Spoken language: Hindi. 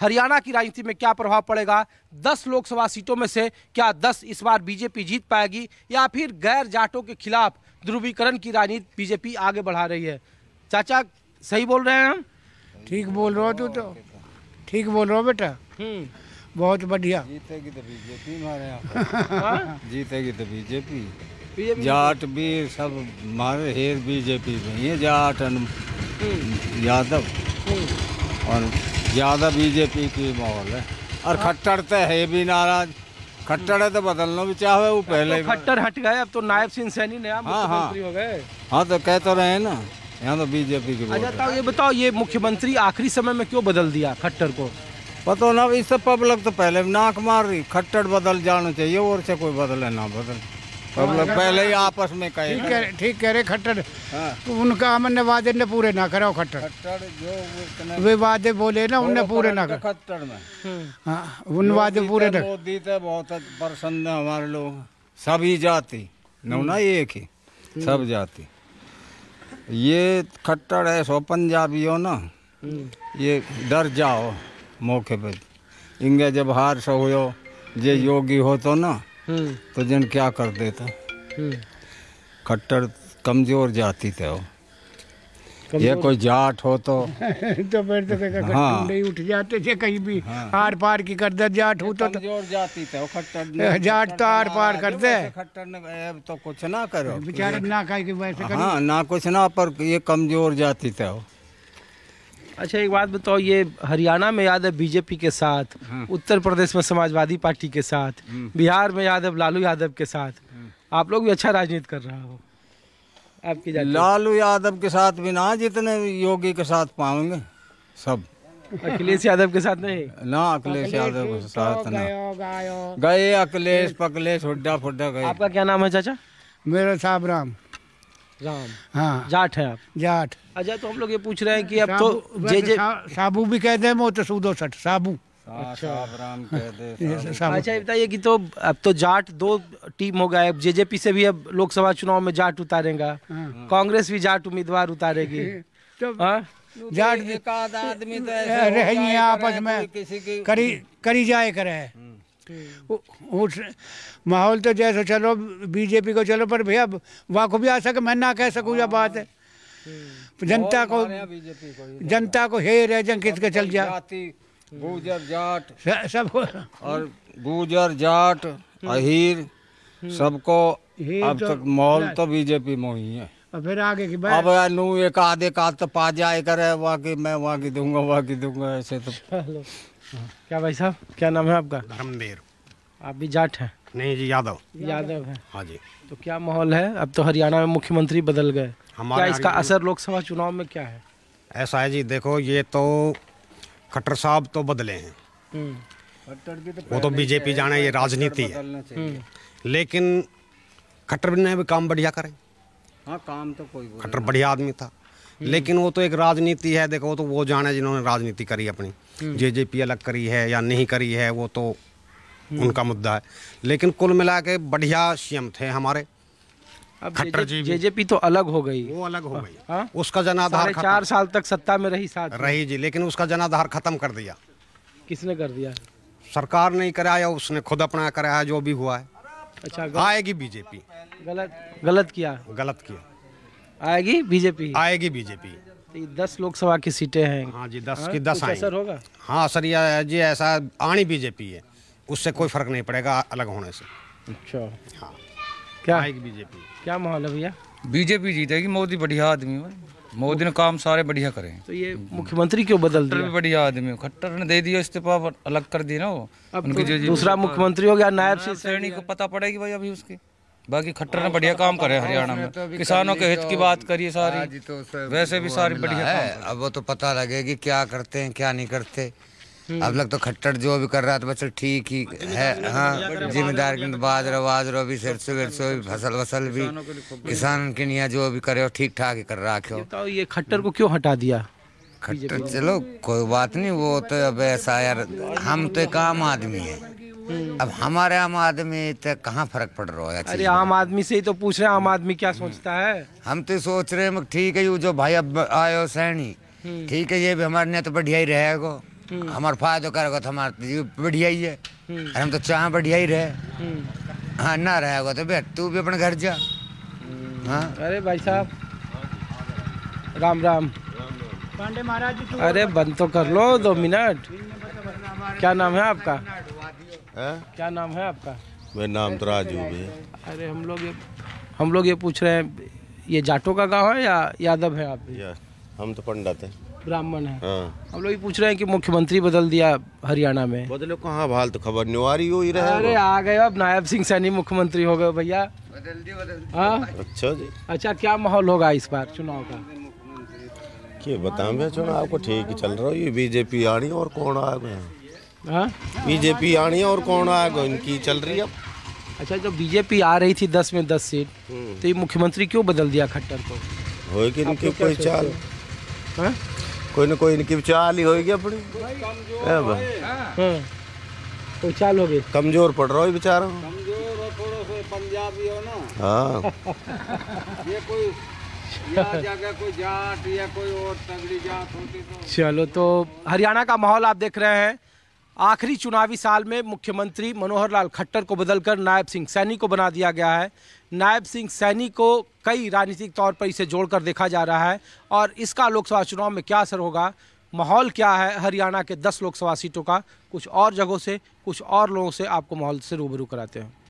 हरियाणा की राजनीति में क्या प्रभाव पड़ेगा दस लोकसभा सीटों में से क्या दस इस बार बीजेपी जीत पाएगी या फिर गैर जाटों के खिलाफ ध्रुवीकरण की राजनीति बीजेपी आगे बढ़ा रही है चाचा सही बोल रहे हैं हम ठीक बोल रहे हो तू तो ठीक बोल रहे हो बेटा हम्म। बहुत बढ़िया जीतेगी तो बीजेपी मारे हाँ? जीतेगी तो बीजेपी जाट भी सब मारे हेर बीजेपी में ये जाट हम्म। यादव हम्म। और ज़्यादा बीजेपी की माहौल है और हाँ। खट्टर तो है भी नाराज खट्टर है तो बदलना भी चाहे वो पहले तो खट्टर हट गए अब तो नायब सिंह सैनी नया हाँ, हाँ, हो गए हाँ तो कह तो रहे हैं ना यहाँ तो बीजेपी की बताओ अच्छा, तो ये बताओ ये मुख्यमंत्री आखिरी समय में क्यों बदल दिया खट्टर को पता ना इससे पब्लिक तो पहले नाक मार रही खट्टर बदल जाना चाहिए और से कोई बदले ना बदल हम मतलब लोग पहले ही आपस में कहे ठीक कह ठीक कह रहे खट्टर हाँ। तो उनका हमने ने वादे ने पूरे ना करो खट्टर खट्टर जो वे वादे बोले ना उनने पूरे ना करो खट्टर में हम्म। हाँ उन वादे पूरे ना मोदी तो बहुत प्रसन्न है हमारे लोग सभी जाति ना हम्म। एक ही सब हम्म। जाति ये खट्टर है सो पंजाबी हो ना ये डर जाओ मौके पर इंगे जब हार सो हो जे योगी हो तो ना तो जन क्या कर देता कट्टर कमजोर जाती थे वो ये कोई जाट हो तो तो फिर तो हाँ। नहीं उठ जाते थे कहीं भी हाँ। आर पार की कर दे जाट हो तो कमजोर जाती थे वो खट्टर जाट तो आर पार कर दे खट्टर ने तो कुछ ना करो बेचारे ना कहे कहीं वैसे हाँ ना कुछ ना पर ये कमजोर जाती थे वो अच्छा एक बात बताओ ये हरियाणा में यादव बीजेपी के साथ हाँ। उत्तर प्रदेश में समाजवादी पार्टी के साथ हाँ। बिहार में यादव लालू यादव के साथ हाँ। आप लोग भी अच्छा राजनीति कर रहा हो आपकी लालू यादव के साथ भी ना जितने योगी के साथ पाओगे सब अखिलेश यादव के साथ नहीं ना अखिलेश यादव के साथ तो ना गए अखिलेश पकलेश हुड्डा फुड्डा गए आपका क्या नाम है चाचा मेरा साहब राम राम हाँ जाट है आप जाट अच्छा तो हम लोग ये पूछ रहे हैं कि अब तो जे जे साबू भी कहते हैं वो सूदो सठ साबू अच्छा अच्छा ये बताइए कि तो अब तो जाट दो टीम हो गए जेजेपी से भी अब लोकसभा चुनाव में जाट उतारेगा हाँ। कांग्रेस भी जाट उम्मीदवार उतारेगी तो हाँ? जाट आदमी तो आपस में करी करी जाए करे हम्म। उस माहौल तो जैसा चलो बीजेपी को चलो पर भैया वहाँ को भी आ सके मैं ना कह सकूँ यह बात है हम्म। तो। जनता को जनता को हे रह जंग किसके चल जा गुजर जाट सब और गुजर जाट हम्म। अहीर हम्म। सबको अब तो- तक माहौल तो बीजेपी में ही है और फिर आगे की बात अब नू एक आधे का तो पा जाए करे वहाँ की मैं वहाँ की दूंगा वहाँ की दूंगा ऐसे तो क्या भाई साहब क्या नाम है आपका धर्मवीर आप भी जाट हैं नहीं जी यादव यादव है हाँ जी तो क्या माहौल है अब तो हरियाणा में मुख्यमंत्री बदल गए हमारा इसका असर लोकसभा चुनाव में क्या है ऐसा है जी देखो ये तो खट्टर साहब तो बदले हैं हम्म। तो वो तो बीजेपी जाने ये राजनीति है हम्म। लेकिन खट्टर ने भी काम बढ़िया करें हाँ काम तो कोई खट्टर बढ़िया आदमी था हम्म। लेकिन वो तो एक राजनीति है देखो तो वो जाने जिन्होंने राजनीति करी अपनी जे हम्म। जे पी अलग करी है या नहीं करी है वो तो हम्म। उनका मुद्दा है लेकिन कुल मिला के बढ़िया सीएम थे हमारे अब खट्टर जी जेजेपी तो अलग हो गई वो अलग हो हाँ। गई हाँ? उसका जनाधार चार साल तक सत्ता में रही साथ रही जी लेकिन उसका जनाधार खत्म कर दिया किसने कर दिया सरकार नहीं कराया उसने खुद अपना कराया जो भी हुआ है अच्छा आएगी बीजेपी गलत गलत किया गलत किया आएगी बीजेपी आएगी बीजेपी तो दस लोकसभा की सीटें हैं हाँ जी दस हाँ, की दस सर होगा हाँ सर यह जी ऐसा आनी बीजेपी है उससे कोई फर्क नहीं पड़ेगा अलग होने से अच्छा हाँ क्या आएगी बीजेपी क्या माहौल है भैया बीजेपी जीतेगी मोदी बढ़िया आदमी है मोदी ने काम सारे बढ़िया करे तो ये मुख्यमंत्री क्यों बदल दिया भी बढ़िया आदमी खट्टर ने दे दिया इस्तीफा अलग कर दिया ना वो अब तो दूसरा मुख्यमंत्री हो गया नायब से सैनी को पता पड़ेगी भाई अभी उसकी बाकी खट्टर ने बढ़िया काम करे हरियाणा में तो किसानों के हित तो की बात करिए सारी तो वैसे भी सारी बढ़िया है अब वो तो पता लगेगी क्या करते हैं क्या नहीं करते हम्म। अब लग तो खट्टर जो भी कर रहा था तो बस ठीक ही है हाँ जिम्मेदार बाजरा वाजरा भी सरसों वरसों भी फसल वसल भी किसान के निया जो भी करे ठीक ठाक ही कर रहा ये खट्टर को क्यों हटा दिया खट्टर चलो कोई बात नहीं वो तो अब ऐसा यार हम तो एक आम आदमी है अब हमारे आम आदमी तो कहाँ फर्क पड़ रहा है अरे आम आदमी से ही तो पूछ रहे हैं आम आदमी क्या सोचता है हम तो सोच रहे हैं ठीक है यू जो भाई अब आयो सैनी हम्म। ठीक है ये भी हमारे लिए तो बढ़िया ही रहेगा हम्म। हमारे फायदा करेगा तो हमारा बढ़िया ही है हम्म। हम तो चाह बढ़िया ही रहे हाँ ना रहेगा तो बेट तू भी अपने घर जा हाँ। अरे भाई साहब राम राम पांडे महाराज अरे बंद तो कर लो दो मिनट क्या नाम है आपका है क्या नाम है आपका मेरा नाम तो राजू भी अरे हम लोग ये हम लोग ये पूछ रहे हैं ये जाटों का गांव है या यादव है आप हम तो पंडित है ब्राह्मण है हाँ। हम लोग ये पूछ रहे हैं कि मुख्यमंत्री बदल दिया हरियाणा में बदलो कहाँ भाल तो खबर नहीं आ रही हो ही रहे अरे आ गए अब नायब सिंह सैनी मुख्यमंत्री हो गए भैया बदल दिया बदल दिया हाँ? अच्छा जी अच्छा क्या माहौल होगा इस बार चुनाव का क्या बताऊँ चुनाव को तो ठीक ही चल रहा हो ये बीजेपी आ रही और कौन आ गए हाँ? बीजेपी आनी है और कौन आएगा इनकी चल रही है अच्छा जब बीजेपी आ रही थी दस में दस सीट हम्म। तो ये मुख्यमंत्री क्यों बदल दिया खट्टर को होगी इनकी कोई चाल हाँ? कोई ना कोई इनकी चाल ही होगी अपनी हाँ। कोई चाल हो गई कमजोर पड़ रहा है बेचारा पंजाबी हो ना हाँ ये कोई कोई जाट या कोई और तगड़ी जात होती तो चलो तो हरियाणा का माहौल आप देख रहे हैं आखिरी चुनावी साल में मुख्यमंत्री मनोहर लाल खट्टर को बदलकर नायब सिंह सैनी को बना दिया गया है नायब सिंह सैनी को कई राजनीतिक तौर पर इसे जोड़कर देखा जा रहा है और इसका लोकसभा चुनाव में क्या असर होगा माहौल क्या है हरियाणा के दस लोकसभा सीटों का कुछ और जगहों से कुछ और लोगों से आपको माहौल से रूबरू कराते हैं